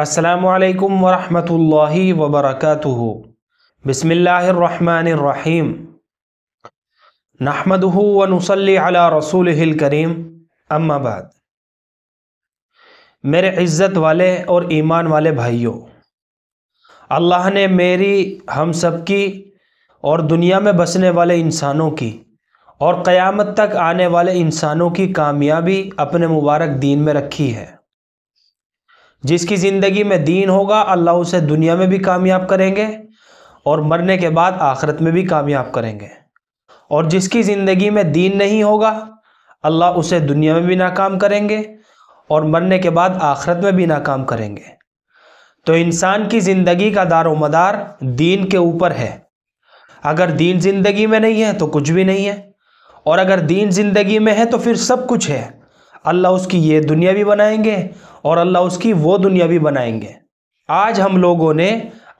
असलकम वरहमतुल्लाहि वबरकatuhu बिस्मिल्लाहिर्रहमानिर्रहीम नहमदहु व नुसल्ली अला रसूलिहिल करीम अम्मा बाद मेरे इज़्ज़त वाले और ईमान वाले भाइयों अल्लाह ने मेरी हम सब की और दुनिया में बसने वाले इंसानों की और क़यामत तक आने वाले इंसानों की कामयाबी अपने मुबारक दीन में रखी है जिसकी ज़िंदगी में दीन होगा अल्लाह उसे दुनिया में भी कामयाब करेंगे और मरने के बाद आखरत में भी कामयाब करेंगे और जिसकी ज़िंदगी में दीन नहीं होगा अल्लाह उसे दुनिया में भी नाकाम करेंगे और मरने के बाद आखरत में भी नाकाम करेंगे तो इंसान की ज़िंदगी का दारो मदार दीन के ऊपर है अगर दीन ज़िंदगी में नहीं है तो कुछ भी नहीं है और अगर दीन ज़िंदगी में है तो फिर सब कुछ है अल्लाह उसकी ये दुनिया भी बनाएंगे और अल्लाह उसकी वो दुनिया भी बनाएंगे आज हम लोगों ने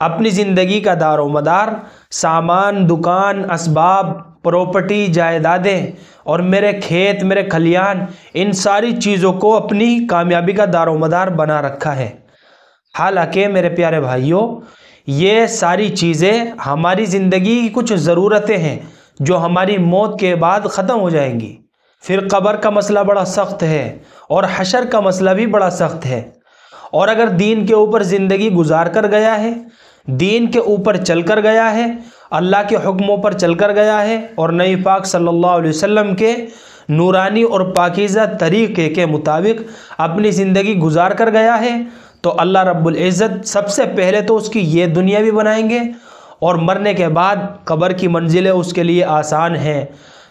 अपनी ज़िंदगी का दारो मदार सामान दुकान इसबाब प्रॉपर्टी जायदादें और मेरे खेत मेरे खलियान इन सारी चीज़ों को अपनी कामयाबी का दारोमदार मदार बना रखा है हालांकि मेरे प्यारे भाइयों ये सारी चीज़ें हमारी ज़िंदगी की कुछ ज़रूरतें हैं जो हमारी मौत के बाद ख़त्म हो जाएंगी फिर कब्र का मसला बड़ा सख्त है और हशर का मसला भी बड़ा सख्त है और अगर दीन के ऊपर ज़िंदगी गुजार कर गया है दीन के ऊपर चल कर गया है अल्लाह के हुक्मों पर चल कर गया है और नई पाक सल्लल्लाहु अलैहि वसल्लम के नूरानी और पाकिज़ा तरीक़े के मुताबिक अपनी ज़िंदगी गुजार कर गया है तो अल्लाह रब्बुल इज़्ज़त सबसे पहले तो उसकी ये दुनिया भी बनाएंगे और मरने के बाद कब्र की मंजिलें उसके लिए आसान हैं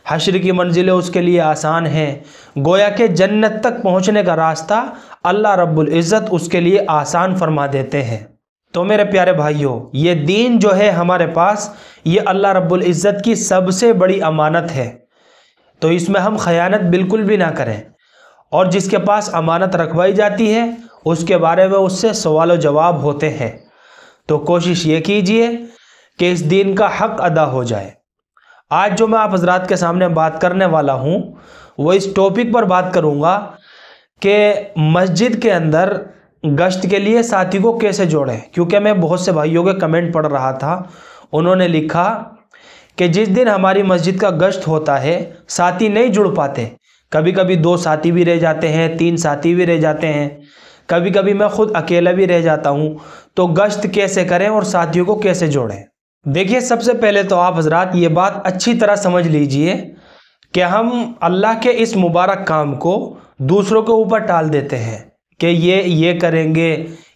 हश्र की मंजिलें उसके लिए आसान हैं गोया के जन्नत तक पहुंचने का रास्ता अल्लाह रब्बुल इज़्ज़त उसके लिए आसान फरमा देते हैं तो मेरे प्यारे भाइयों ये दीन जो है हमारे पास ये अल्लाह रब्बुल इज़्ज़त की सबसे बड़ी अमानत है तो इसमें हम खयानत बिल्कुल भी ना करें और जिसके पास अमानत रखवाई जाती है उसके बारे में उससे सवाल जवाब होते हैं तो कोशिश ये कीजिए कि इस दीन का हक अदा हो जाए आज जो मैं आप हजरात के सामने बात करने वाला हूँ वो इस टॉपिक पर बात करूँगा कि मस्जिद के अंदर गश्त के लिए साथी को कैसे जोड़ें क्योंकि मैं बहुत से भाइयों के कमेंट पढ़ रहा था उन्होंने लिखा कि जिस दिन हमारी मस्जिद का गश्त होता है साथी नहीं जुड़ पाते कभी कभी दो साथी भी रह जाते हैं तीन साथी भी रह जाते हैं कभी कभी मैं खुद अकेला भी रह जाता हूँ तो गश्त कैसे करें और साथियों को कैसे जोड़ें देखिए सबसे पहले तो आप हजरात ये बात अच्छी तरह समझ लीजिए कि हम अल्लाह के इस मुबारक काम को दूसरों के ऊपर टाल देते हैं कि ये ये करेंगे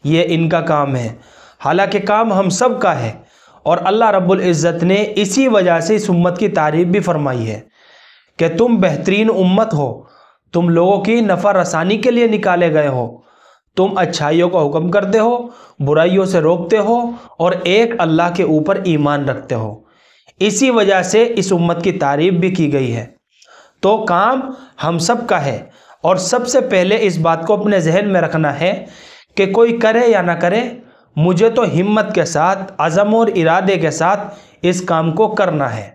ये इनका काम है हालांकि काम हम सब का है और अल्लाह रब्बुल इज़्ज़त ने इसी वजह से इस उम्मत की तारीफ़ भी फरमाई है कि तुम बेहतरीन उम्मत हो तुम लोगों की नफ़ा रसानी के लिए निकाले गए हो तुम अच्छाइयों का हुक्म करते हो बुराइयों से रोकते हो और एक अल्लाह के ऊपर ईमान रखते हो इसी वजह से इस उम्मत की तारीफ भी की गई है तो काम हम सब का है और सबसे पहले इस बात को अपने जहन में रखना है कि कोई करे या ना करे मुझे तो हिम्मत के साथ अज़म और इरादे के साथ इस काम को करना है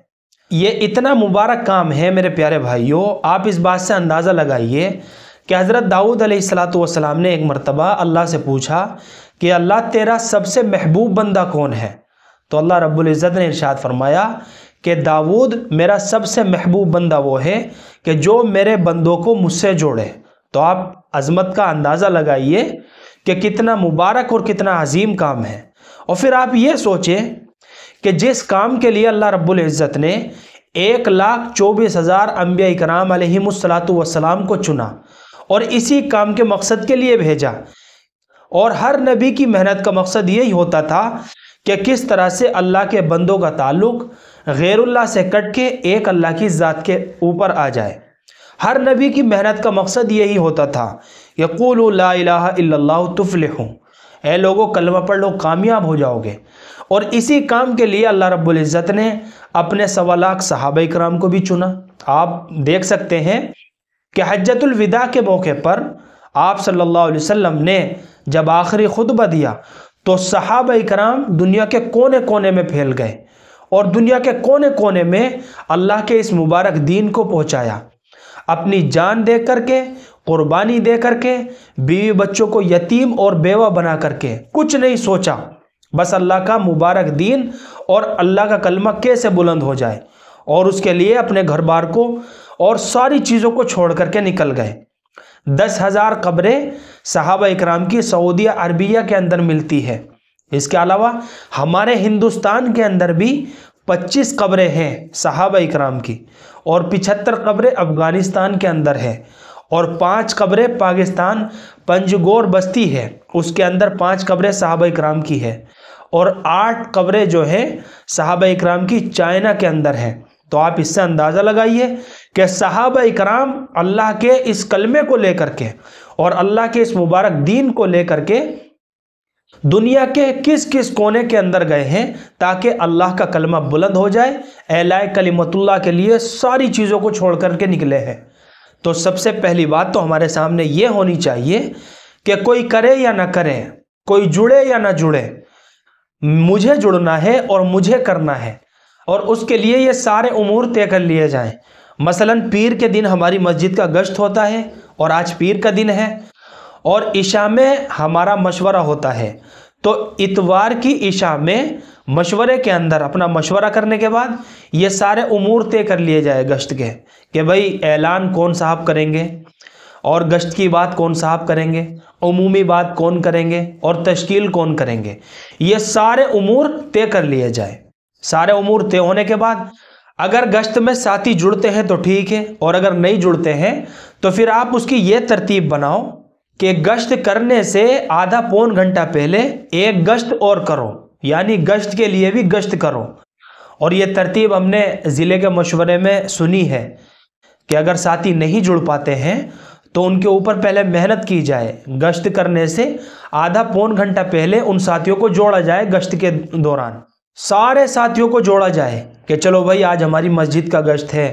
ये इतना मुबारक काम है मेरे प्यारे भाइयों आप इस बात से अंदाज़ा लगाइए कि हज़रत दाऊद सलाम ने एक मरतबा अल्लाह से पूछा कि अल्लाह तेरा सबसे महबूब बंदा कौन है तो अल्लाह रब्ज़त ने इरशाद फरमाया कि दाऊद मेरा सबसे महबूब बंदा वो है कि जो मेरे बंदों को मुझसे जोड़े तो आप अजमत का अंदाज़ा लगाइए कि कितना मुबारक और कितना अजीम काम है और फिर आप ये सोचें कि जिस काम के लिए अल्लाह रब्ज़त ने एक लाख चौबीस हज़ार अम्बिया कराम वसलाम को चुना और इसी काम के मकसद के लिए भेजा और हर नबी की मेहनत का मकसद यही होता था कि किस तरह से अल्लाह के बंदों का ताल्लुक गैरुल्ला से कट के एक अल्लाह की ज़ात के ऊपर आ जाए हर नबी की मेहनत का मकसद यही होता था यकूल तुफल हूँ ए लोगों कलमा पढ़ लो कामयाब हो जाओगे और इसी काम के लिए अल्लाह रब्बुल इज़्ज़त ने अपने सवा लाख सहाबा कराम को भी चुना आप देख सकते हैं कि हजतुलविदा के मौके पर आप सल्लल्लाहु अलैहि वसल्लम ने जब आखिरी खुतबा दिया तो सहाब कराम दुनिया के कोने कोने में फैल गए और दुनिया के कोने कोने में अल्लाह के इस मुबारक दीन को पहुंचाया अपनी जान दे करके कुर्बानी दे करके बीवी बच्चों को यतीम और बेवा बना करके कुछ नहीं सोचा बस अल्लाह का मुबारक दीन और अल्लाह का कलमा कैसे बुलंद हो जाए और उसके लिए अपने घर बार को और सारी चीज़ों को छोड़ करके निकल गए दस हज़ार कब्रें साहब इकराम की सऊदी अरबिया के अंदर मिलती है इसके अलावा हमारे हिंदुस्तान के अंदर भी पच्चीस कब्रें हैं साहब इकराम की और पिछहत्तर कब्रें अफ़गानिस्तान के अंदर है और पांच कब्रें पाकिस्तान पंजगोर बस्ती है उसके अंदर पांच कब्रें साहब इकराम की है और आठ कब्रें जो है साहब इकराम की चाइना के अंदर है तो आप इससे अंदाज़ा लगाइए कि साहब इकराम अल्लाह के इस कलमे को लेकर के और अल्लाह के इस मुबारक दीन को लेकर के दुनिया के किस किस कोने के अंदर गए हैं ताकि अल्लाह का कलमा बुलंद हो जाए एलाय कलीमतुल्ला के लिए सारी चीज़ों को छोड़ करके निकले हैं तो सबसे पहली बात तो हमारे सामने ये होनी चाहिए कि कोई करे या ना करे कोई जुड़े या ना जुड़े मुझे जुड़ना है और मुझे करना है और उसके लिए ये सारे उमूर तय कर लिए जाएँ मसलन पीर के दिन हमारी मस्जिद का गश्त होता है और आज पीर का दिन है और ईशा में हमारा मशवरा होता है तो इतवार की ईशा में मशवरे के अंदर अपना मशवरा करने के बाद ये सारे उमूर तय कर लिए जाए गश्त के कि भाई ऐलान कौन साहब करेंगे और गश्त की बात कौन साहब करेंगे अमूमी बात कौन करेंगे और तश्कील कौन करेंगे ये सारे उमूर तय कर लिए जाए सारे उमूर तय होने के बाद अगर गश्त में साथी जुड़ते हैं तो ठीक है और अगर नहीं जुड़ते हैं तो फिर आप उसकी ये तरतीब बनाओ कि गश्त करने से आधा पौन घंटा पहले एक गश्त और करो यानी गश्त के लिए भी गश्त करो और ये तरतीब हमने ज़िले के मशवरे में सुनी है कि अगर साथी नहीं जुड़ पाते हैं तो उनके ऊपर पहले मेहनत की जाए गश्त करने से आधा पौन घंटा पहले उन साथियों को जोड़ा जाए गश्त के दौरान सारे साथियों को जोड़ा जाए कि चलो भाई आज हमारी मस्जिद का गश्त है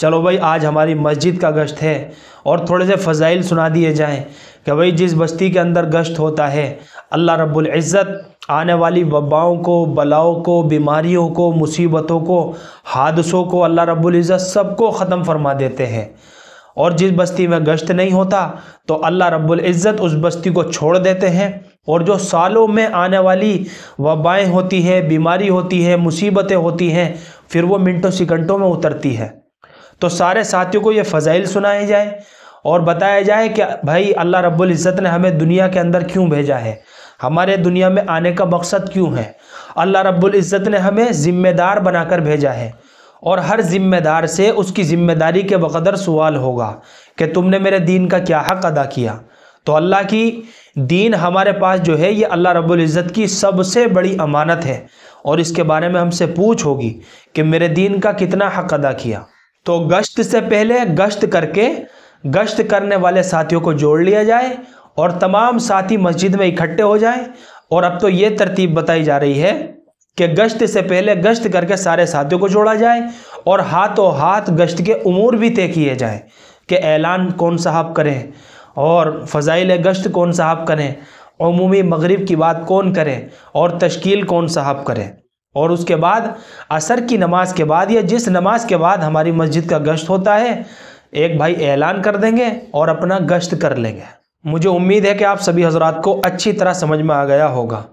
चलो भाई आज हमारी मस्जिद का गश्त है और थोड़े से फ़जाइल सुना दिए जाएँ कि भाई जिस बस्ती के अंदर गश्त होता है अल्लाह रब्बुल इज़्ज़त आने वाली वबाओं को बलाओं को बीमारियों को मुसीबतों को हादसों को अल्लाह रब्बुल इज़्ज़त सबको ख़त्म फरमा देते हैं और जिस बस्ती में गश्त नहीं होता तो अल्लाह रब्बुल इज़्ज़त उस बस्ती को छोड़ देते हैं और जो सालों में आने वाली वबाएँ होती हैं बीमारी होती है मुसीबतें होती हैं फिर वो मिनटों सिकंटों में उतरती है तो सारे साथियों को ये फ़जाइल सुनाए जाए और बताया जाए कि भाई अल्लाह रब्बुल इज़्ज़त ने हमें दुनिया के अंदर क्यों भेजा है हमारे दुनिया में आने का मकसद क्यों है अल्लाह रब्बुल इज़्ज़त ने हमें ज़िम्मेदार बनाकर भेजा है और हर ज़िम्मेदार से उसकी ज़िम्मेदारी के बकदर सवाल होगा कि तुमने मेरे दीन का क्या हक़ अदा किया तो अल्लाह की दीन हमारे पास जो है ये अल्लाह रब्बुल इज़्ज़त की सबसे बड़ी अमानत है और इसके बारे में हमसे पूछ होगी कि मेरे दीन का कितना हक अदा किया तो गश्त से पहले गश्त करके गश्त करने वाले साथियों को जोड़ लिया जाए और तमाम साथी मस्जिद में इकट्ठे हो जाए और अब तो ये तरतीब बताई जा रही है कि गश्त से पहले गश्त करके सारे साथियों को जोड़ा जाए और हाथों हाथ गश्त के उमूर भी तय किए जाए कि ऐलान कौन साहब करें और फ़ज़ाइल गश्त कौन साहब करें अमूमी मगरिब की बात कौन करें और तश्कील कौन साहब करें और उसके बाद असर की नमाज के बाद या जिस नमाज के बाद हमारी मस्जिद का गश्त होता है एक भाई ऐलान कर देंगे और अपना गश्त कर लेंगे मुझे उम्मीद है कि आप सभी हजरात को अच्छी तरह समझ में आ गया होगा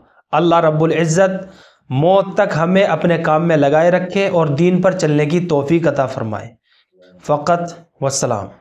अल्लाह रब्बुल इज़्ज़त मौत तक हमें अपने काम में लगाए रखे और दीन पर चलने की तोफ़ी कता फ़रमाए फ़कत वसलाम